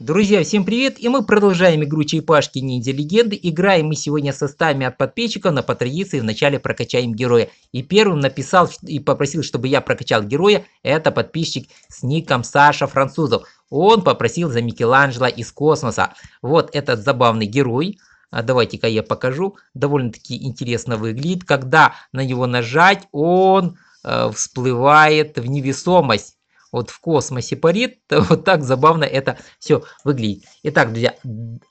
Друзья, всем привет! И мы продолжаем игру Черепашки Ниндзя Легенды. Играем мы сегодня со стами от подписчика, но по традиции вначале прокачаем героя. И первым написал и попросил, чтобы я прокачал героя, это подписчик с ником Саша Французов. Он попросил за Микеланджело из космоса. Вот этот забавный герой. А Давайте-ка я покажу. Довольно-таки интересно выглядит. Когда на него нажать, он э, всплывает в невесомость вот в космосе парит, вот так забавно это все выглядит. Итак, друзья,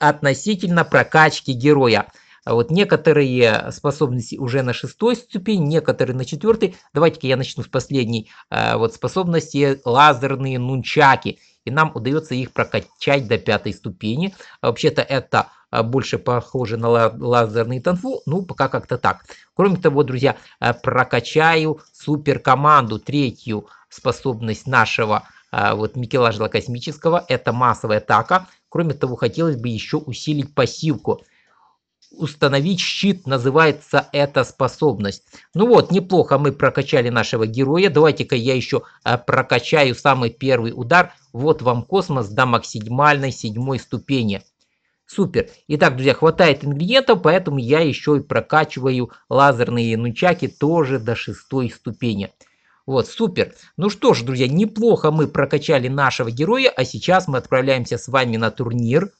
относительно прокачки героя. Вот некоторые способности уже на шестой ступени, некоторые на четвертой. Давайте-ка я начну с последней. Э, вот способности лазерные нунчаки. И нам удается их прокачать до пятой ступени. Вообще-то это а, больше похоже на лазерный танфу, ну, пока как-то так. Кроме того, друзья, а, прокачаю суперкоманду, третью способность нашего а, вот Микелажа Космического, это массовая атака. Кроме того, хотелось бы еще усилить пассивку. Установить щит называется эта способность. Ну вот, неплохо мы прокачали нашего героя. Давайте-ка я еще прокачаю самый первый удар. Вот вам космос до максимальной седьмой ступени. Супер. Итак, друзья, хватает ингредиентов, поэтому я еще и прокачиваю лазерные нучаки тоже до шестой ступени. Вот, супер. Ну что ж, друзья, неплохо мы прокачали нашего героя, а сейчас мы отправляемся с вами на турнир.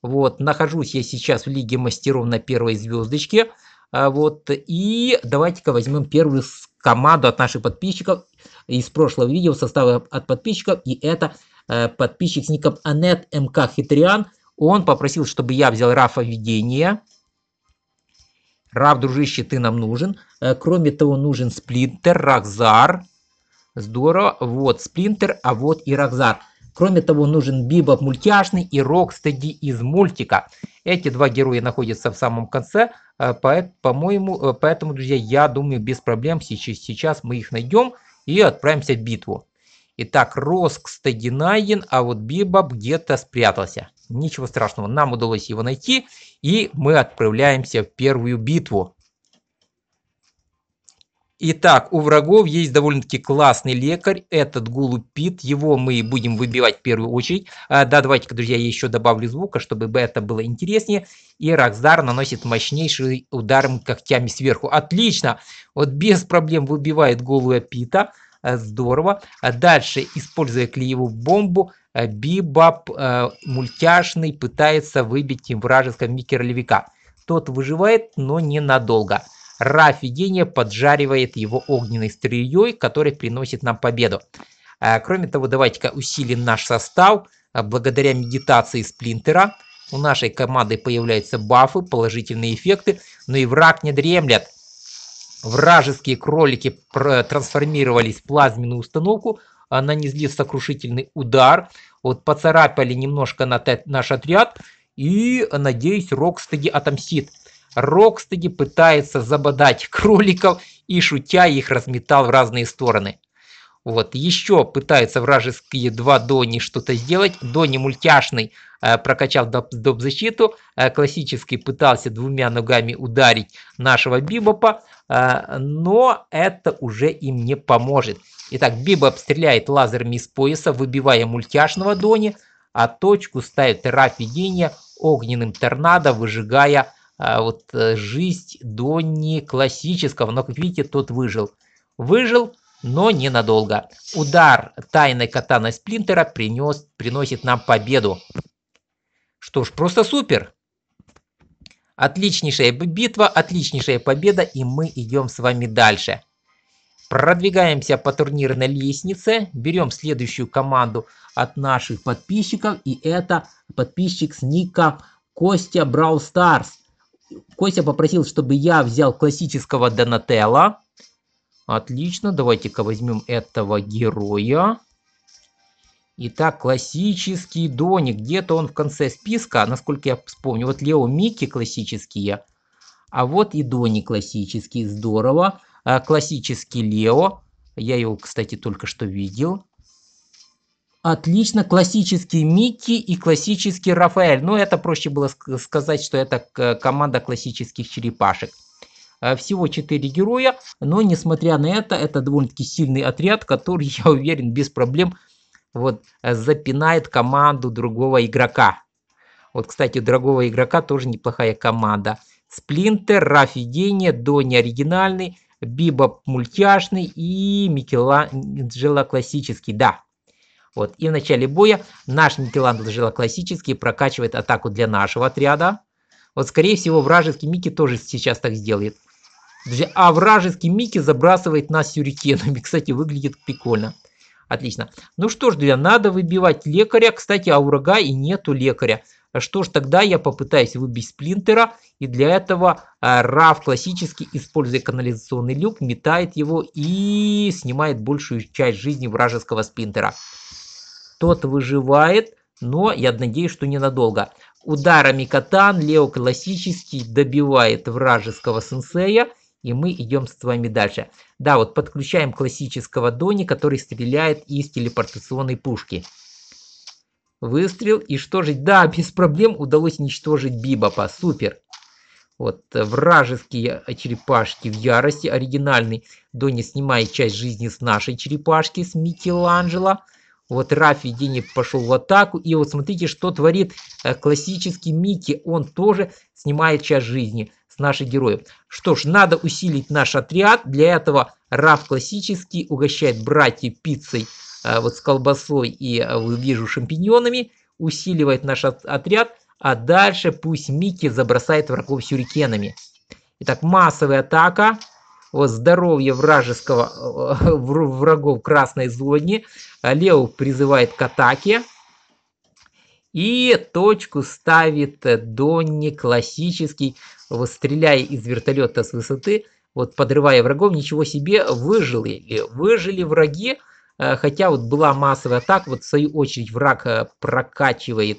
Вот, нахожусь я сейчас в Лиге Мастеров на первой звездочке. А, вот, и давайте-ка возьмем первую команду от наших подписчиков из прошлого видео, состава от подписчиков. И это э, подписчик с ником Анет МК Хитриан. Он попросил, чтобы я взял Рафа видение. Раф, дружище, ты нам нужен. Э, кроме того, нужен Сплинтер, Рахзар. Здорово. Вот Сплинтер, а вот и Рахзар. Кроме того, нужен Бибоп мультяшный и Рокстеди из мультика. Эти два героя находятся в самом конце, э, по-моему, э, поэтому, друзья, я думаю, без проблем сейчас мы их найдем и отправимся в битву. Итак, Роск стеги найден, а вот Бибаб где-то спрятался. Ничего страшного, нам удалось его найти, и мы отправляемся в первую битву. Итак, у врагов есть довольно-таки классный лекарь, этот Гулупит, его мы будем выбивать в первую очередь. А, да, давайте-ка, друзья, я еще добавлю звука, чтобы это было интереснее. И Рокзар наносит мощнейший ударом когтями сверху. Отлично, вот без проблем выбивает Гулупита. Э, здорово. Э, дальше, используя клеевую бомбу, э, бибаб мультяшный пытается выбить им вражеского микролевика. Тот выживает, но ненадолго. Ра видение поджаривает его огненной стрельей, которая приносит нам победу. Кроме того, давайте-ка усилим наш состав. Благодаря медитации сплинтера у нашей команды появляются бафы, положительные эффекты, но и враг не дремлет. Вражеские кролики трансформировались в плазменную установку, нанесли сокрушительный удар, вот поцарапали немножко на наш отряд, и, надеюсь, Рокстеди отомстит. Рокстеди пытается забодать кроликов и, шутя, их разметал в разные стороны. Вот, еще пытаются вражеские два Дони что-то сделать. Дони мультяшный э, прокачал доп, доп защиту. Э, классический пытался двумя ногами ударить нашего Бибопа. Э, но это уже им не поможет. Итак, Бибоп стреляет лазерами из пояса, выбивая мультяшного Дони. А точку ставит Рафидения огненным торнадо, выжигая вот жизнь Дони классического. Но, как видите, тот выжил. Выжил, но ненадолго. Удар тайной катаной Сплинтера принес, приносит нам победу. Что ж, просто супер. Отличнейшая битва, отличнейшая победа, и мы идем с вами дальше. Продвигаемся по турнирной лестнице, берем следующую команду от наших подписчиков, и это подписчик с ником Костя Брау Старс. Костя попросил, чтобы я взял классического Донателла. Отлично, давайте-ка возьмем этого героя. Итак, классический Дони. Где-то он в конце списка, насколько я вспомню. Вот Лео Микки классические. А вот и Дони классический. Здорово. А, классический Лео. Я его, кстати, только что видел. Отлично, классический Микки и классический Рафаэль. Но ну, это проще было сказать, что это команда классических черепашек. Э, всего 4 героя, но несмотря на это, это довольно-таки сильный отряд, который, я уверен, без проблем вот, э, запинает команду другого игрока. Вот, кстати, у другого игрока тоже неплохая команда. Сплинтер, Рафи Гения, Дони оригинальный, Биба мультяшный и Микеланджело классический, да. Вот, и в начале боя наш Микеланджело классический прокачивает атаку для нашего отряда. Вот, скорее всего, вражеский Микки тоже сейчас так сделает. Друзья, а вражеский Микки забрасывает нас сюрикенами. Кстати, выглядит прикольно. Отлично. Ну что ж, друзья, надо выбивать лекаря. Кстати, а у врага и нету лекаря. Что ж, тогда я попытаюсь выбить сплинтера. И для этого э, Раф классически, используя канализационный люк, метает его и снимает большую часть жизни вражеского сплинтера. Тот выживает, но я надеюсь, что ненадолго. Ударами катан Лео классически добивает вражеского сенсея. И мы идем с вами дальше. Да, вот подключаем классического Дони, который стреляет из телепортационной пушки. Выстрел, и что же? Да, без проблем удалось уничтожить Бибопа, супер. Вот, э, вражеские э, черепашки в ярости, оригинальный Дони снимает часть жизни с нашей черепашки, с Микеланджело. Вот Рафи видение пошел в атаку. И вот смотрите, что творит э, классический Микки. Он тоже снимает часть жизни с наших героев. Что ж, надо усилить наш отряд. Для этого Раф классический угощает братьев пиццей э, вот с колбасой и, э, вижу, шампиньонами. Усиливает наш отряд. А дальше пусть Микки забросает врагов сюрикенами. Итак, массовая атака. Вот здоровье вражеского э, врагов красной зоне. Лео призывает к атаке. И точку ставит Донни классический, выстреляя из вертолета с высоты, вот подрывая врагов, ничего себе, выжили. Выжили враги, э, хотя вот была массовая атака, вот в свою очередь враг э, прокачивает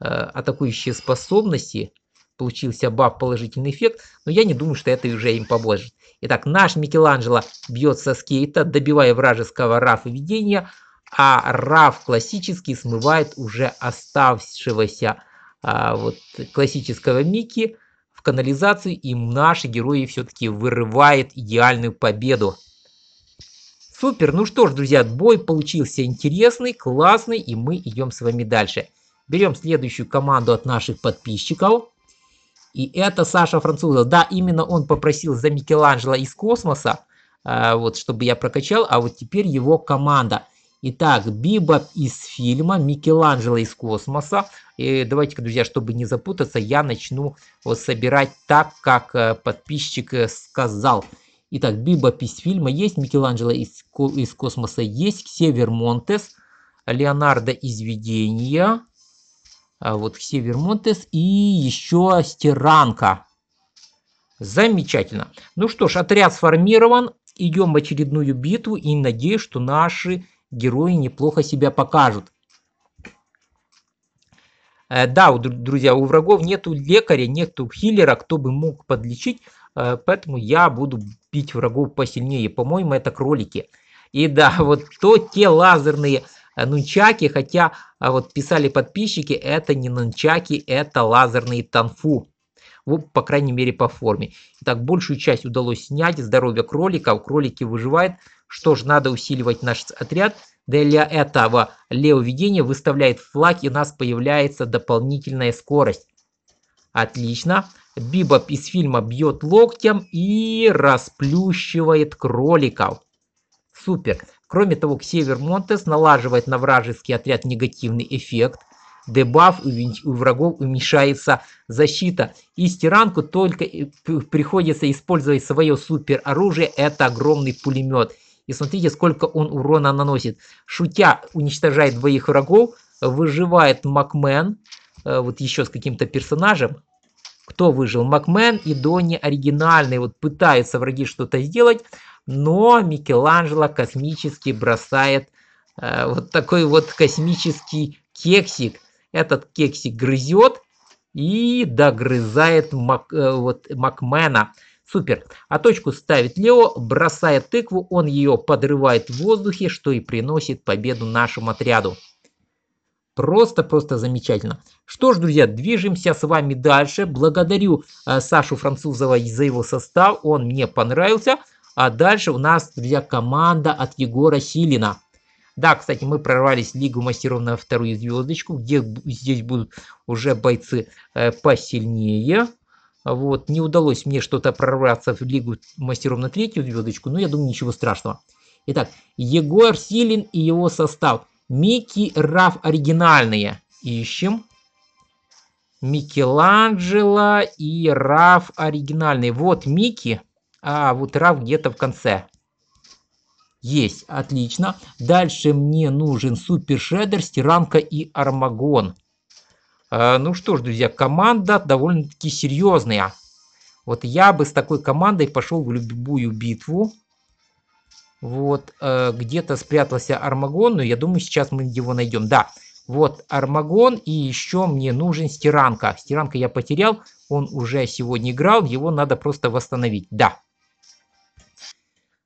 э, атакующие способности, получился баф положительный эффект, но я не думаю, что это уже им поможет. Итак, наш Микеланджело бьет со скейта, добивая вражеского Рафа видения, а RAV классический смывает уже оставшегося а, вот, классического Микки в канализацию, и наши герои все-таки вырывает идеальную победу. Супер, ну что ж, друзья, бой получился интересный, классный, и мы идем с вами дальше. Берем следующую команду от наших подписчиков. И это Саша Французов. Да, именно он попросил за Микеланджело из космоса, а, вот, чтобы я прокачал, а вот теперь его команда – Итак, Бибоп из фильма, Микеланджело из космоса. И давайте-ка, друзья, чтобы не запутаться, я начну вот э, собирать так, как э, подписчик э, сказал. Итак, Бибоп из фильма есть, Микеланджело из, из космоса есть, Север Монтес, Леонардо из видения, а, вот Север Монтес и еще Стиранка. Замечательно. Ну что ж, отряд сформирован. Идем в очередную битву и надеюсь, что наши герои неплохо себя покажут. Э, да, друзья, у врагов нету лекаря, нету хиллера, кто бы мог подлечить, э, поэтому я буду бить врагов посильнее. По-моему, это кролики. И да, вот то те лазерные э, нунчаки, хотя а, вот писали подписчики, это не нунчаки, это лазерные танфу. Вот, по крайней мере, по форме. Так большую часть удалось снять. Здоровье кролика. Кролики выживает. Что ж, надо усиливать наш отряд. Для этого Лео Видение выставляет флаг и у нас появляется дополнительная скорость. Отлично. Бибоп из фильма бьет локтем и расплющивает кроликов. Супер. Кроме того, Ксевер Монтес налаживает на вражеский отряд негативный эффект. Дебаф у врагов уменьшается защита. И стиранку только приходится использовать свое супер оружие. Это огромный пулемет. И смотрите, сколько он урона наносит. Шутя уничтожает двоих врагов, выживает Макмен, э, вот еще с каким-то персонажем. Кто выжил? Макмен и Донни оригинальные. Вот пытаются враги что-то сделать, но Микеланджело космически бросает э, вот такой вот космический кексик. Этот кексик грызет и догрызает Мак, э, вот, Макмена. Супер. А точку ставит Лео, бросая тыкву, он ее подрывает в воздухе, что и приносит победу нашему отряду. Просто-просто замечательно. Что ж, друзья, движемся с вами дальше. Благодарю э, Сашу Французова за его состав, он мне понравился. А дальше у нас, друзья, команда от Егора Силина. Да, кстати, мы прорвались в Лигу мастеров на вторую звездочку, где здесь будут уже бойцы э, посильнее. Вот, не удалось мне что-то прорваться в Лигу мастеров на третью звездочку, но я думаю, ничего страшного. Итак, Егор Силин и его состав. Микки Раф оригинальные. Ищем. Микеланджело и Раф оригинальный. Вот Микки, а вот Раф где-то в конце. Есть, отлично. Дальше мне нужен Супер Шредер, Стиранка и Армагон. Э, ну что ж, друзья, команда довольно-таки серьезная. Вот я бы с такой командой пошел в любую битву. Вот, э, где-то спрятался Армагон, но я думаю, сейчас мы его найдем. Да, вот Армагон и еще мне нужен Стиранка. Стиранка я потерял, он уже сегодня играл, его надо просто восстановить. Да.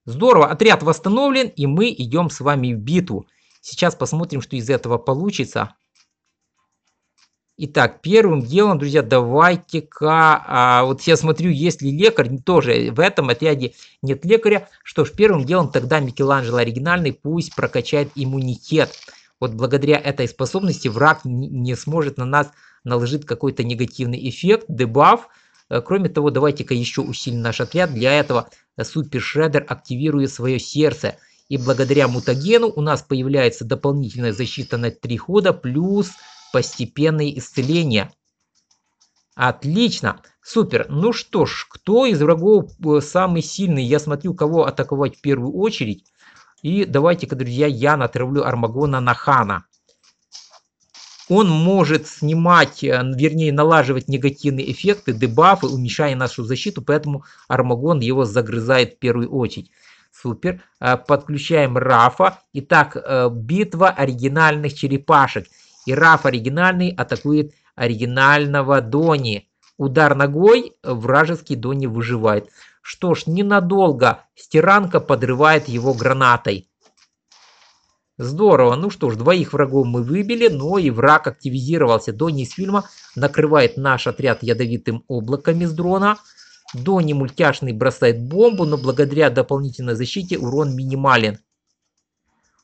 Здорово, отряд восстановлен и мы идем с вами в битву. Сейчас посмотрим, что из этого получится. Итак, первым делом, друзья, давайте-ка, а, вот я смотрю, есть ли лекарь, тоже в этом отряде нет лекаря. Что ж, первым делом тогда Микеланджело оригинальный пусть прокачает иммунитет. Вот благодаря этой способности враг не сможет на нас наложить какой-то негативный эффект, дебаф. Э, кроме того, давайте-ка еще усилим наш отряд. Для этого Супер Шреддер активирует свое сердце. И благодаря мутагену у нас появляется дополнительная защита на 3 хода, плюс постепенное исцеление. Отлично, супер. Ну что ж, кто из врагов э, самый сильный? Я смотрю, кого атаковать в первую очередь. И давайте-ка, друзья, я натравлю Армагона на Хана. Он может снимать, э, вернее, налаживать негативные эффекты, дебафы, уменьшая нашу защиту, поэтому Армагон его загрызает в первую очередь. Супер. Э, подключаем Рафа. Итак, битва оригинальных черепашек и Раф оригинальный атакует оригинального Дони. Удар ногой вражеский Дони выживает. Что ж, ненадолго стиранка подрывает его гранатой. Здорово, ну что ж, двоих врагов мы выбили, но и враг активизировался. Дони из фильма накрывает наш отряд ядовитым облаком из дрона. Дони мультяшный бросает бомбу, но благодаря дополнительной защите урон минимален.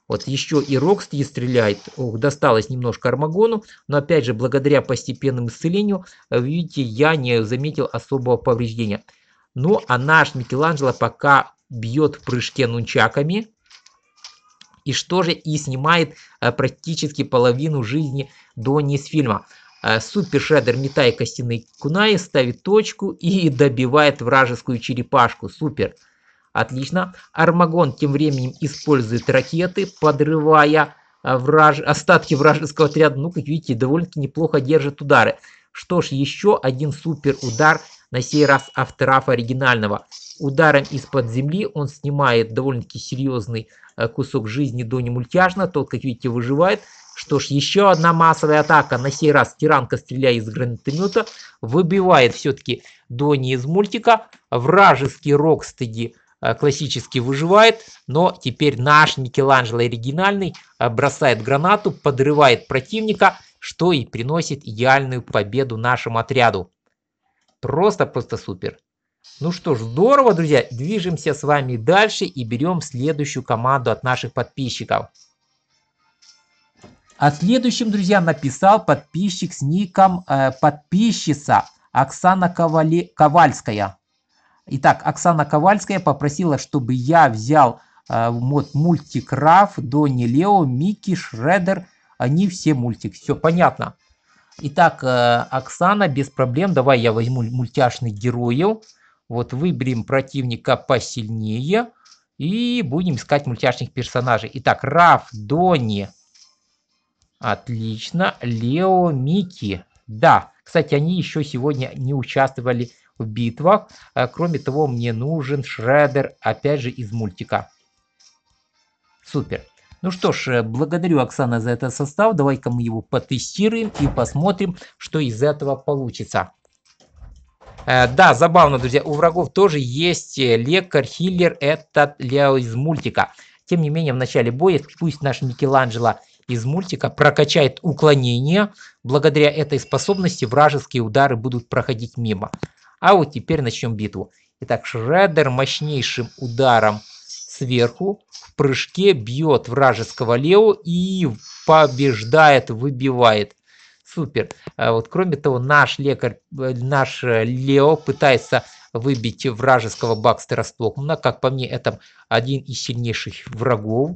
Вот еще и Рокстри стреляет, ох, досталось немножко Армагону, но опять же, благодаря постепенному исцелению, э, видите, я не заметил особого повреждения. Ну, а наш Микеланджело пока бьет в прыжке нунчаками, и что же и снимает а, практически половину жизни Донни из фильма. А, супер Шредер, метает костяные кунаи, ставит точку и добивает вражескую черепашку. Супер. Отлично. Армагон тем временем использует ракеты, подрывая э, враж... остатки вражеского отряда. Ну, как видите, довольно-таки неплохо держит удары. Что ж, еще один супер удар, на сей раз авторав оригинального. Ударом из-под земли он снимает довольно-таки серьезный э, кусок жизни Дони мультяжно. Тот, как видите, выживает. Что ж, еще одна массовая атака. На сей раз тиранка, стреляя из гранатомета, выбивает все-таки Дони из мультика. Вражеский Рокстеди Э, классически выживает, но теперь наш Микеланджело оригинальный э, бросает гранату, подрывает противника, что и приносит идеальную победу нашему отряду. Просто-просто супер. Ну что ж, здорово, друзья. Движемся с вами дальше и берем следующую команду от наших подписчиков. А следующим, друзья, написал подписчик с ником э, подписчица Оксана Ковали... Ковальская. Итак, Оксана Ковальская попросила, чтобы я взял э, вот Мультикраф, Раф, Донни Лео, Микки, Шредер, они все мультик. Все понятно. Итак, э, Оксана, без проблем, давай я возьму мультяшных героев. Вот выберем противника посильнее и будем искать мультяшных персонажей. Итак, Раф, Донни. Отлично. Лео, Микки. Да, кстати, они еще сегодня не участвовали в в битвах. Э, кроме того, мне нужен Шредер, опять же, из мультика. Супер. Ну что ж, э, благодарю Оксана за этот состав. Давай-ка мы его потестируем и посмотрим, что из этого получится. Э, да, забавно, друзья, у врагов тоже есть лекарь, хиллер, это Лео из мультика. Тем не менее, в начале боя пусть наш Микеланджело из мультика прокачает уклонение. Благодаря этой способности вражеские удары будут проходить мимо. А вот теперь начнем битву. Итак, Шреддер мощнейшим ударом сверху в прыжке бьет вражеского Лео и побеждает, выбивает. Супер. А вот кроме того, наш лекарь, э, наш э, Лео пытается выбить вражеского Бакстера с Плокмана. Как по мне, это один из сильнейших врагов.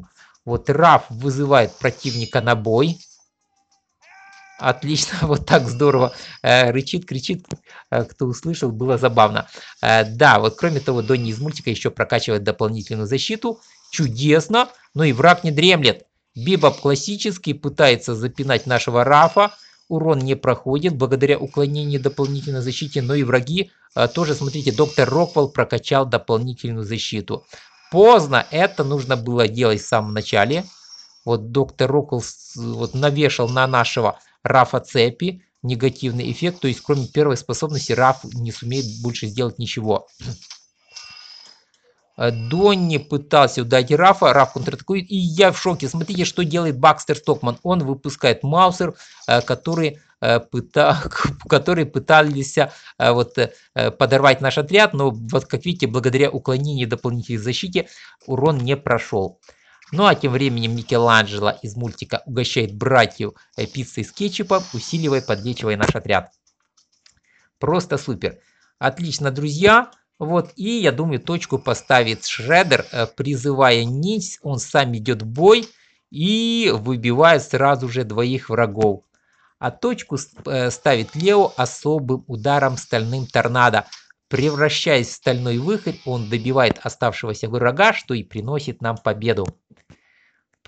Вот Раф вызывает противника на бой. Отлично, вот так здорово э, рычит, кричит, э, кто услышал, было забавно. Э, да, вот кроме того, Донни из мультика еще прокачивает дополнительную защиту. Чудесно, но ну и враг не дремлет. Бибоп классический пытается запинать нашего Рафа. Урон не проходит благодаря уклонению дополнительной защите, но и враги тоже, смотрите, доктор Роквелл прокачал дополнительную защиту. Поздно, это нужно было делать в самом начале. Вот доктор Роквелл вот навешал на нашего рафа цепи негативный эффект, то есть кроме первой способности раф не сумеет больше сделать ничего. Э, Донни пытался удать Рафа, Раф контратакует, и я в шоке. Смотрите, что делает Бакстер Стокман. Он выпускает Маусер, э, который, э, пыта... который пытались вот, подорвать наш отряд, но, вот, как видите, благодаря уклонению дополнительной защите урон не прошел. Ну а тем временем Микеланджело из мультика угощает братью э, пиццей с кетчупом, усиливая, подлечивая наш отряд. Просто супер. Отлично, друзья. Вот, и я думаю, точку поставит Шредер, э, призывая ниндзь, он сам идет в бой и выбивает сразу же двоих врагов. А точку э, ставит Лео особым ударом стальным торнадо. Превращаясь в стальной выхорь, он добивает оставшегося врага, что и приносит нам победу.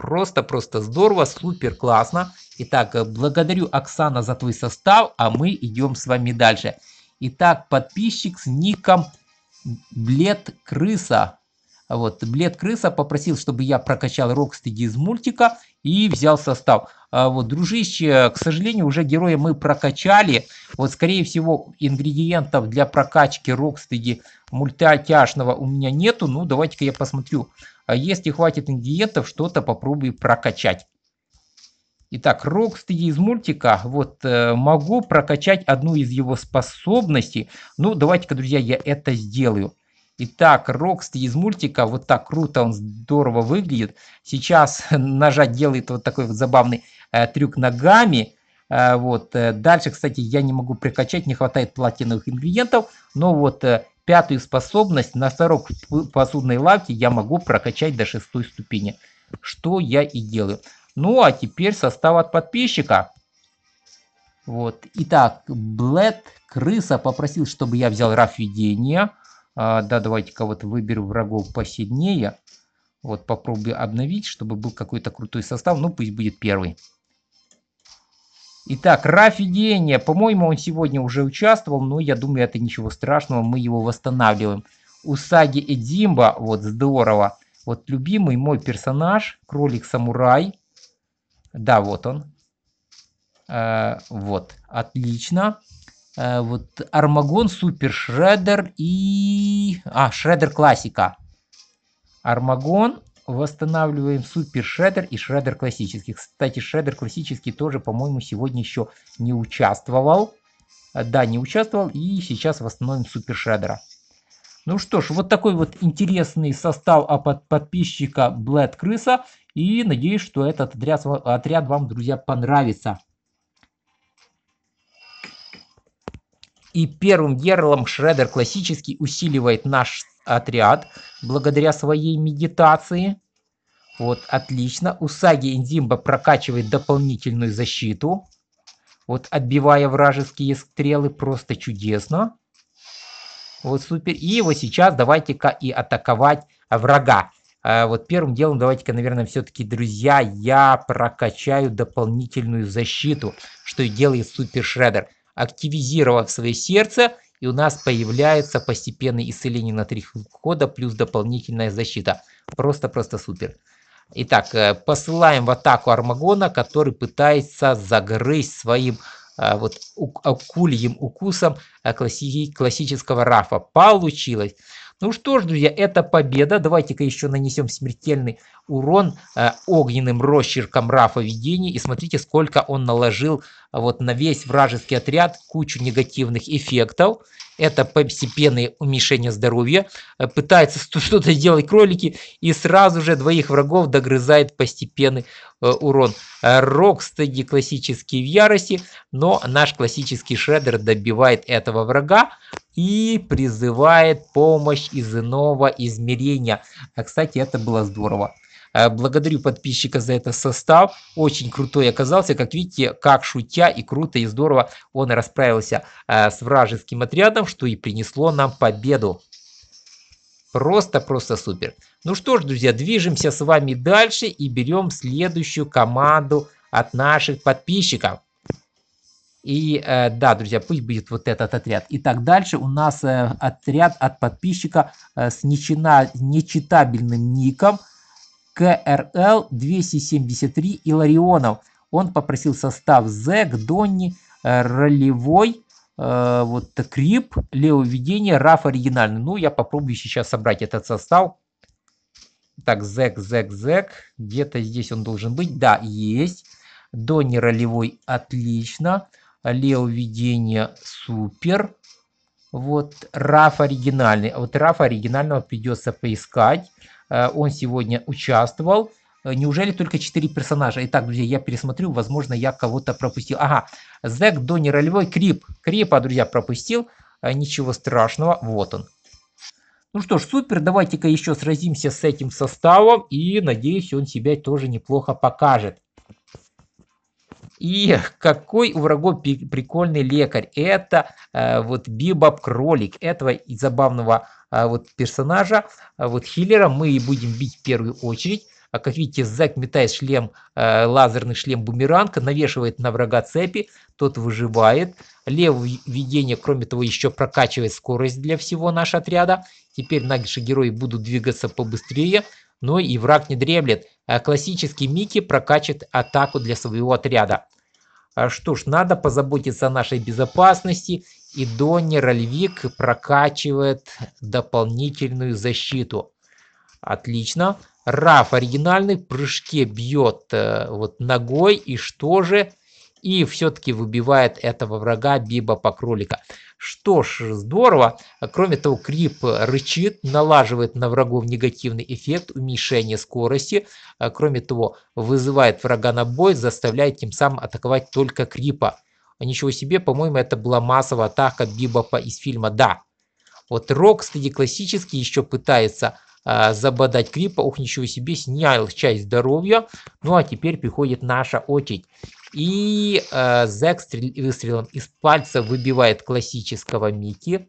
Просто-просто здорово, супер классно. Итак, э, благодарю Оксана за твой состав, а мы идем с вами дальше. Итак, подписчик с ником Блед Крыса. Вот, Блед Крыса попросил, чтобы я прокачал Рокстеди из мультика и взял состав. А вот, дружище, к сожалению, уже героя мы прокачали. Вот, скорее всего, ингредиентов для прокачки Рокстеди мультиатяшного у меня нету. Ну, давайте-ка я посмотрю. А Если хватит ингредиентов, что-то попробуй прокачать. Итак, Рокстеди из мультика, вот, э, могу прокачать одну из его способностей. Ну, давайте-ка, друзья, я это сделаю. Итак, Рокстеди из мультика, вот так круто, он здорово выглядит. Сейчас нажать делает вот такой вот забавный э, трюк ногами. Э, вот, э, дальше, кстати, я не могу прокачать, не хватает платиновых ингредиентов. Но вот э, Пятую способность на в посудной лавке я могу прокачать до шестой ступени, что я и делаю. Ну а теперь состав от подписчика. Вот. Итак, Блэд, крыса, попросил, чтобы я взял раф видения. А, да, давайте-ка вот выберу врагов посильнее. Вот попробую обновить, чтобы был какой-то крутой состав. Ну, пусть будет первый. Итак, Рафи по-моему, он сегодня уже участвовал, но я думаю, это ничего страшного, мы его восстанавливаем. Усаги Эдимба, вот здорово. Вот любимый мой персонаж, кролик-самурай. Да, вот он. Э, вот, отлично. Э, вот Армагон, Супер Шреддер и... А, Шреддер Классика. Армагон, восстанавливаем супер шредер и шредер классический. Кстати, шредер классический тоже, по-моему, сегодня еще не участвовал. Э, да, не участвовал. И сейчас восстановим супер шредера. Ну что ж, вот такой вот интересный состав от подписчика Блэд Крыса. И надеюсь, что этот отряд, отряд вам, друзья, понравится. И первым ярлом Шредер классический усиливает наш отряд благодаря своей медитации. Вот, отлично. Усаги Индимба прокачивает дополнительную защиту. Вот, отбивая вражеские стрелы, просто чудесно. Вот, супер. И вот сейчас давайте-ка и атаковать врага. А вот первым делом давайте-ка, наверное, все-таки, друзья, я прокачаю дополнительную защиту, что и делает Супер Шреддер. Активизировав свое сердце и у нас появляется постепенное исцеление на три входа плюс дополнительная защита. Просто-просто супер. Итак, э, посылаем в атаку Армагона, который пытается загрызть своим э, вот акульем укусом э, классического Рафа. Получилось. Ну что ж, друзья, это победа. Давайте-ка еще нанесем смертельный урон э, огненным росчерком Рафа Видений. И смотрите, сколько он наложил э, вот на весь вражеский отряд кучу негативных эффектов. Это постепенное уменьшение здоровья. Э, пытается что-то делать кролики и сразу же двоих врагов догрызает постепенный э, урон. Э, Рокстеди классический в ярости, но наш классический шредер добивает этого врага и призывает помощь из иного измерения. А, кстати, это было здорово. Э, благодарю подписчика за этот состав. Очень крутой оказался. Как видите, как шутя и круто и здорово он расправился э, с вражеским отрядом, что и принесло нам победу. Просто-просто супер. Ну что ж, друзья, движемся с вами дальше и берем следующую команду от наших подписчиков. И э, да, друзья, пусть будет вот этот отряд. и так дальше у нас э, отряд от подписчика э, с нечина, нечитабельным ником КРЛ 273 Иларионов. Он попросил состав Зэг, Донни, э, Ролевой, э, вот Крип, Лео Видение, Раф Оригинальный. Ну, я попробую сейчас собрать этот состав. Так, Зэг, Зэг, Зэг. Где-то здесь он должен быть. Да, есть. Донни ролевой отлично лео-видение супер. Вот Раф оригинальный. Вот Раф оригинального придется поискать. Э, он сегодня участвовал. Э, неужели только 4 персонажа? Итак, друзья, я пересмотрю, возможно, я кого-то пропустил. Ага, Зек Донни, Ролевой, Крип. Крипа, друзья, пропустил. Э, ничего страшного, вот он. Ну что ж, супер, давайте-ка еще сразимся с этим составом и надеюсь, он себя тоже неплохо покажет. И какой у врагов прикольный лекарь. Это э, вот Бибаб Кролик, этого забавного э, вот персонажа, э, вот хиллера мы и будем бить в первую очередь. А как видите, Зак метает шлем, э, лазерный шлем бумеранка навешивает на врага цепи, тот выживает. Левое видение, кроме того, еще прокачивает скорость для всего нашего отряда. Теперь наши герои будут двигаться побыстрее, но и враг не дремлет. Э, классический Микки прокачит атаку для своего отряда. Э, что ж, надо позаботиться о нашей безопасности, и Донни Рольвик прокачивает дополнительную защиту. Отлично. Раф оригинальный в прыжке бьет э, вот ногой, и что же? И все-таки выбивает этого врага Биба по кролика. Что ж, здорово. Кроме того, Крип рычит, налаживает на врагов негативный эффект уменьшения скорости. А кроме того, вызывает врага на бой, заставляет тем самым атаковать только Крипа. А ничего себе, по-моему, это была массовая атака Бибопа из фильма «Да». Вот Рок Рокстеди классический еще пытается э, забодать Крипа. Ух, ничего себе, снял часть здоровья. Ну а теперь приходит наша очередь. И э, Зек выстрелом из пальца выбивает классического Микки.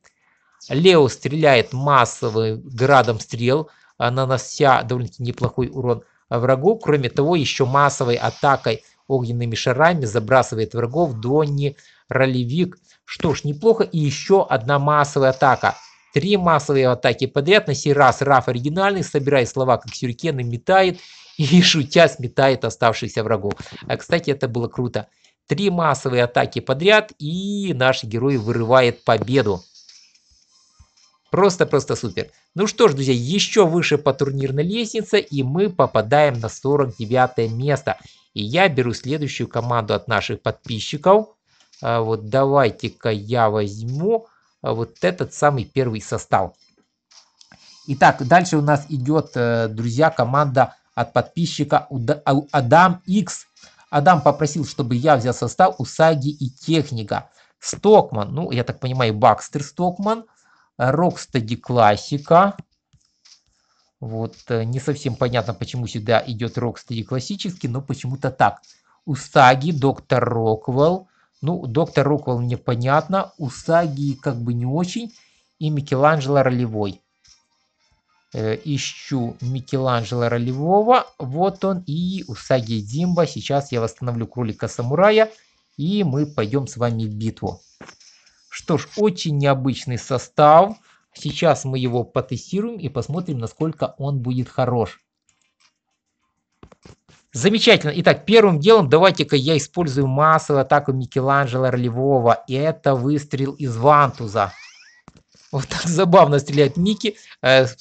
Лео стреляет массовым градом стрел, э, нанося довольно-таки неплохой урон врагу. Кроме того, еще массовой атакой огненными шарами забрасывает врагов Донни Ролевик. Что ж, неплохо. И еще одна массовая атака. Три массовые атаки подряд. На сей раз Раф оригинальный, собирает слова как сюрикены, метает и шутя сметает оставшихся врагов. А, кстати, это было круто. Три массовые атаки подряд, и наш герой вырывает победу. Просто-просто супер. Ну что ж, друзья, еще выше по турнирной лестнице, и мы попадаем на 49 место. И я беру следующую команду от наших подписчиков. А вот давайте-ка я возьму а, вот этот самый первый состав. Итак, дальше у нас идет, э, друзья, команда от подписчика Адам X. Адам попросил, чтобы я взял состав Усаги и Техника. Стокман, ну, я так понимаю, Бакстер Стокман. Рокстеди Классика. Вот, э, не совсем понятно, почему сюда идет Рокстеди классический, но почему-то так. Усаги, доктор Роквелл. Ну, доктор Роквелл мне понятно. Усаги как бы не очень. И Микеланджело ролевой. Э, ищу Микеланджело Ролевого. Вот он и Усаги Димба. Сейчас я восстановлю кролика-самурая. И мы пойдем с вами в битву. Что ж, очень необычный состав. Сейчас мы его потестируем и посмотрим, насколько он будет хорош. Замечательно. Итак, первым делом давайте-ка я использую массовую атаку Микеланджело Ролевого. Это выстрел из Вантуза. Вот так забавно стрелять Ники, э, с,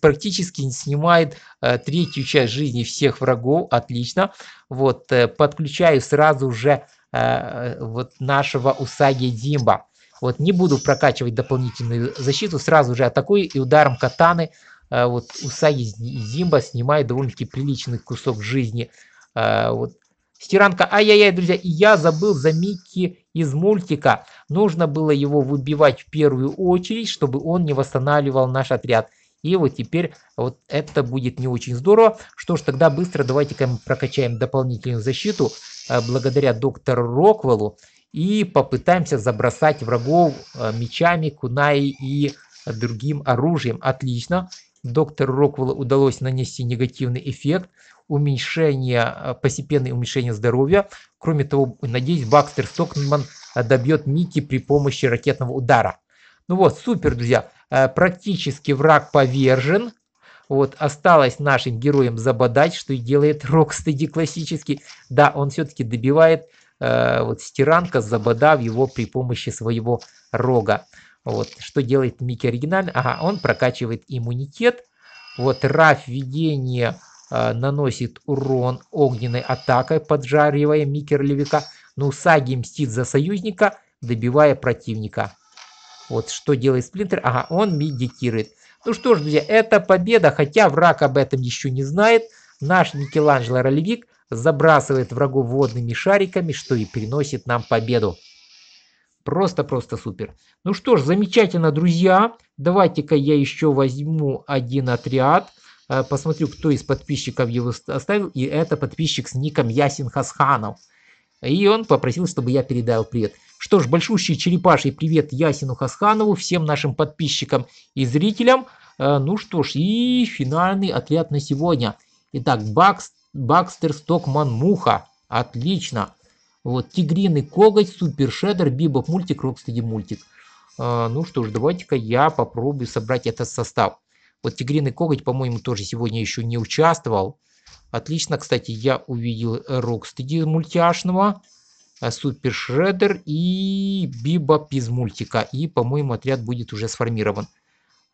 практически снимает э, третью часть жизни всех врагов, отлично. Вот, э, подключаю сразу же э, вот нашего Усаги Димба. Вот, не буду прокачивать дополнительную защиту, сразу же атакую и ударом катаны э, вот Усаги Димба снимает довольно-таки приличный кусок жизни. Э, вот, Стиранка, ай-яй-яй, друзья, я забыл за Микки из мультика. Нужно было его выбивать в первую очередь, чтобы он не восстанавливал наш отряд. И вот теперь вот это будет не очень здорово. Что ж, тогда быстро давайте-ка мы прокачаем дополнительную защиту э, благодаря доктору Роквеллу и попытаемся забросать врагов э, мечами, кунаи и другим оружием. Отлично. Доктору Роквеллу удалось нанести негативный эффект уменьшение, э, постепенное уменьшение здоровья. Кроме того, надеюсь, Бакстер Стокман э, добьет Микки при помощи ракетного удара. Ну вот, супер, друзья. Э, практически враг повержен. Вот, осталось нашим героям забодать, что и делает Рокстеди классически. Да, он все-таки добивает э, вот стиранка, забодав его при помощи своего рога. Вот, что делает Микки оригинально? Ага, он прокачивает иммунитет. Вот, Раф, видение Э, наносит урон огненной атакой, поджаривая микерлевика. ну Саги мстит за союзника, добивая противника. Вот что делает Сплинтер. Ага, он медитирует. Ну что ж, друзья, это победа, хотя враг об этом еще не знает. Наш Микеланджело Ролевик забрасывает врагу водными шариками, что и приносит нам победу. Просто-просто супер. Ну что ж, замечательно, друзья. Давайте-ка я еще возьму один отряд. Э, посмотрю, кто из подписчиков его оставил, и это подписчик с ником Ясин Хасханов. И он попросил, чтобы я передал привет. Что ж, большущий черепаший привет Ясину Хасханову, всем нашим подписчикам и зрителям. Э, ну что ж, и финальный отряд на сегодня. Итак, Бакс, Бакстер, Стокман, Муха. Отлично. Вот, Тигриный Коготь, Супер Шеддер, Бибоп Мультик, Рокстеди Мультик. Э, ну что ж, давайте-ка я попробую собрать этот состав. Вот тигриный коготь, по-моему, тоже сегодня еще не участвовал. Отлично, кстати, я увидел Рокстеди мультяшного, э, Супер Шреддер и Бибоп из мультика. И, по-моему, отряд будет уже сформирован.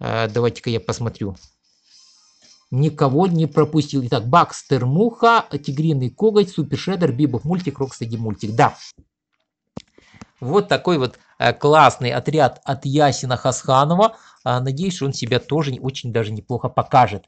Э, давайте-ка я посмотрю. Никого не пропустил. Итак, Бакстер Муха, Тигриный Коготь, Супер Шреддер, Бибоп мультик, Рокстеди мультик. Да, вот такой вот э, классный отряд от Ясина Хасханова. А, надеюсь, он себя тоже очень даже неплохо покажет.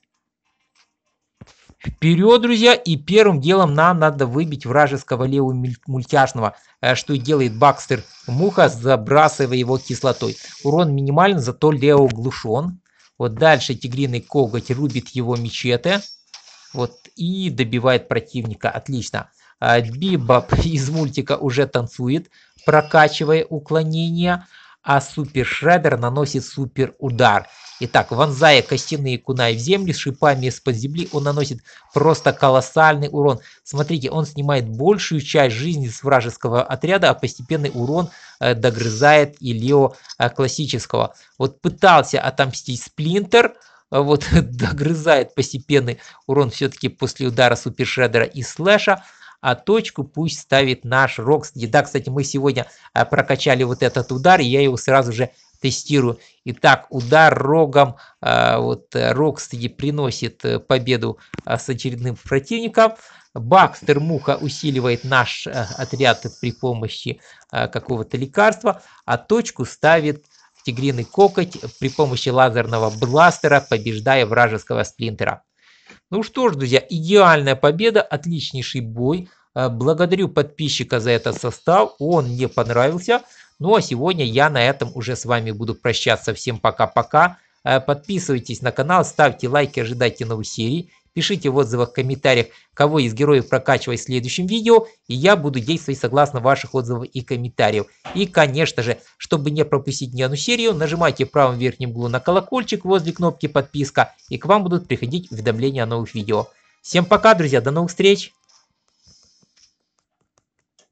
Вперед, друзья, и первым делом нам надо выбить вражеского левого мультяшного, э, что и делает Бакстер Муха, забрасывая его кислотой. Урон минимален, зато Лео глушен. Вот дальше тигриный коготь рубит его мечеты. Вот и добивает противника. Отлично. А Бибоп из мультика уже танцует прокачивая уклонение, а супер шредер наносит супер удар. Итак, вонзая костяные кунай в землю, шипами из-под земли, он наносит просто колоссальный урон. Смотрите, он снимает большую часть жизни с вражеского отряда, а постепенный урон э, догрызает и Лео э, классического. Вот пытался отомстить Сплинтер, э, вот догрызает постепенный урон все-таки после удара Супершредера и Слэша а точку пусть ставит наш Рокс. да, кстати, мы сегодня а, прокачали вот этот удар, и я его сразу же тестирую. Итак, удар рогом, а, вот Рокстеди э, приносит э, победу а, с очередным противником. Бакстер Муха усиливает наш э, отряд при помощи какого-то лекарства, а точку ставит тигриный кокоть при помощи лазерного бластера, побеждая вражеского сплинтера. Ну что ж, друзья, идеальная победа, отличнейший бой. Э, благодарю подписчика за этот состав, он мне понравился. Ну а сегодня я на этом уже с вами буду прощаться. Всем пока-пока. Э, подписывайтесь на канал, ставьте лайки, ожидайте новых серий. Пишите в отзывах, в комментариях, кого из героев прокачивать в следующем видео, и я буду действовать согласно ваших отзывов и комментариев. И, конечно же, чтобы не пропустить ни одну серию, нажимайте в правом верхнем углу на колокольчик возле кнопки подписка, и к вам будут приходить уведомления о новых видео. Всем пока, друзья, до новых встреч!